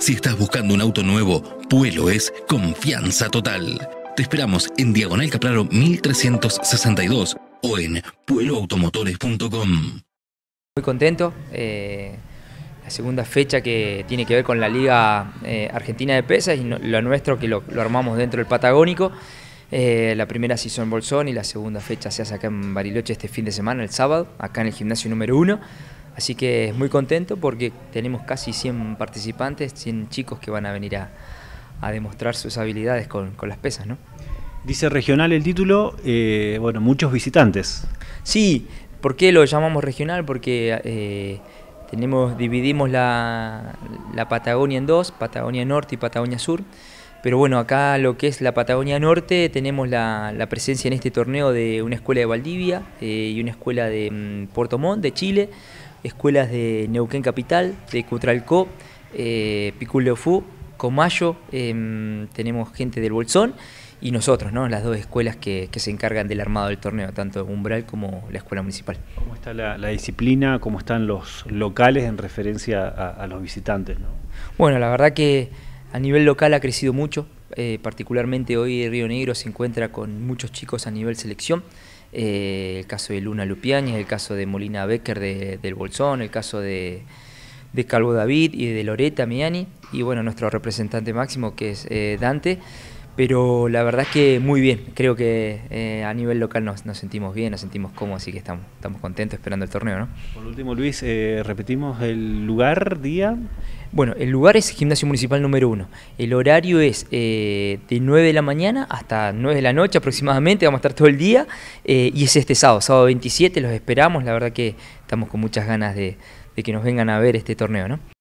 si estás buscando un auto nuevo, Puelo es confianza total. Te esperamos en Diagonal caplaro 1362 o en pueloautomotores.com. Muy contento. Eh, la segunda fecha que tiene que ver con la Liga eh, Argentina de Pesas y lo nuestro que lo, armamos dentro del Patagónico. Eh, la primera se hizo en Bolsón y la segunda fecha se hace acá en Bariloche este fin de semana, el sábado, acá en el gimnasio número uno. Así que muy contento porque tenemos casi 100 participantes, 100 chicos que van a venir a, demostrar sus habilidades con, las pesas, ¿no? Dice regional el título, eh, bueno, muchos visitantes. Sí, ¿por qué lo llamamos regional? Porque eh, tenemos, dividimos la, Patagonia en dos, Patagonia Norte y Patagonia Sur. Pero bueno, acá lo que es la Patagonia Norte, tenemos la, presencia en este torneo de una escuela de Valdivia eh, y una escuela de mm, Puerto Montt, de Chile escuelas de Neuquén Capital, de Cutralcó, eh, Piculeofú, Comayo, em, tenemos gente del Bolsón y nosotros, ¿no? las dos escuelas que, se encargan del armado del torneo, tanto Umbral como la escuela municipal. ¿Cómo está la, disciplina? ¿Cómo están los locales en referencia a, los visitantes? ¿no? Bueno, la verdad que a nivel local ha crecido mucho, eh, particularmente hoy Río Negro se encuentra con muchos chicos a nivel selección. Eh, el caso de Luna Lupiáñez, el caso de Molina Becker del Bolsón, el caso de, Calvo David y de Loreta Miani, y bueno, nuestro representante máximo que es eh, Dante. Pero la verdad es que muy bien, creo que eh, a nivel local nos, sentimos bien, nos sentimos cómodos, así que estamos, estamos contentos esperando el torneo. ¿no? Por último, Luis, repetimos el lugar, día. Bueno, el lugar es Gimnasio Municipal número uno, El horario es eh, de 9 de la mañana hasta 9 de la noche aproximadamente, vamos a estar todo el día. Eh, y es este sábado, sábado 27, los esperamos. La verdad que estamos con muchas ganas de, de que nos vengan a ver este torneo, ¿no?